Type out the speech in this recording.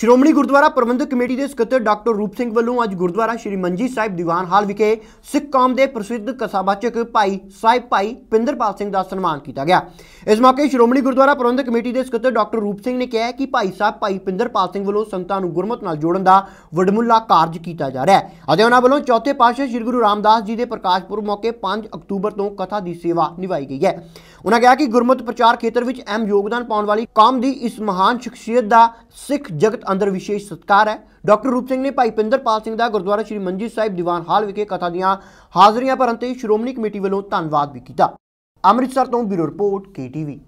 ਸ਼੍ਰੋਮਣੀ ਗੁਰਦੁਆਰਾ ਪ੍ਰਬੰਧਕ committee ਦੇ ਸਕੱਤਰ doctor ਰੂਪ ਸਿੰਘ ਵੱਲੋਂ ਅੱਜ ਗੁਰਦੁਆਰਾ ਸ਼੍ਰੀ ਮੰਜੀ ਸਾਹਿਬ ਦੀਵਾਨ ਹਾਲ ਵਿਖੇ ਸਿੱਖ ਕੌਮ ਦੇ ਪ੍ਰਸਿੱਧ ਕਸਾਬਾਚਕ ਭਾਈ ਸਾਹਿਬ ਭਾਈ ਪਿੰਦਰਪਾਲ ਸਿੰਘ ਦਾ ਸਨਮਾਨ ਕੀਤਾ ਗਿਆ ਇਸ ਮੌਕੇ ਸ਼੍ਰੋਮਣੀ ਗੁਰਦੁਆਰਾ ਪ੍ਰਬੰਧਕ ਕਮੇਟੀ ਦੇ ਸਕੱਤਰ ਡਾਕਟਰ ਰੂਪ ਸਿੰਘ ਨੇ ਕਿਹਾ ਕਿ ਭਾਈ ਸਾਹਿਬ ਭਾਈ ਪਿੰਦਰਪਾਲ ਸਿੰਘ ਵੱਲੋਂ ਸੰਤਾਂ ਨੂੰ ਗੁਰਮਤ ਨਾਲ ਜੋੜਨ ਦਾ ਵਡਮੁੱਲਾ ਕਾਰਜ ਕੀਤਾ ਜਾ ਰਿਹਾ ਹੈ ਅਤੇ ਉਹਨਾਂ ਵੱਲੋਂ ਚੌਥੇ ਪਾਤਸ਼ਾਹ ਸ੍ਰੀ ਗੁਰੂ ਰਾਮਦਾਸ ਜੀ ਦੇ ਪ੍ਰਕਾਸ਼ ਪੁਰਬ ਮੌਕੇ 5 ਅਕਤੂਬਰ ਤੋਂ ਕਥਾ ਦੀ ਸੇਵਾ ਨਿਭਾਈ ਗਈ ਹੈ ਉਹਨਾਂ ਕਿਹਾ ਕਿ ਗੁਰਮਤ ਪ੍ਰਚਾਰ ਖੇਤਰ ਵਿੱਚ ਅਹਿਮ ਯੋਗਦਾਨ ਪਾਉਣ ਵਾਲੀ ਕੌਮ ਦੀ ਇਸ ਮਹਾਨ ਸ਼ਖਸੀਅਤ ਦਾ ਸਿੱਖ ਜਗਤ ਅੰਦਰ ਵਿਸ਼ੇਸ਼ ਸਤਕਾਰ ਹੈ ਡਾਕਟਰ ਰੂਪ ਸਿੰਘ ਨੇ ਭਾਈ ਪਿੰਦਰਪਾਲ ਸਿੰਘ ਦਾ ਗੁਰਦੁਆਰਾ ਸ੍ਰੀ ਮੰਜੀ ਸਾਹਿਬ ਦੀਵਾਨ ਹਾਲ ਵਿਖੇ ਕਥਾ ਦੀਆਂ ਹਾਜ਼ਰੀਆਂ ਭਰਨ ਤੇ ਸ਼੍ਰੋਮਣੀ ਕਮੇਟੀ ਵੱਲੋਂ ਧੰਨਵਾਦ ਵੀ ਕੀਤਾ ਅੰਮ੍ਰਿਤਸਰ ਤੋਂ ਬਿਊਰੋ ਰਿਪੋਰਟ ਕੇਟੀਵੀ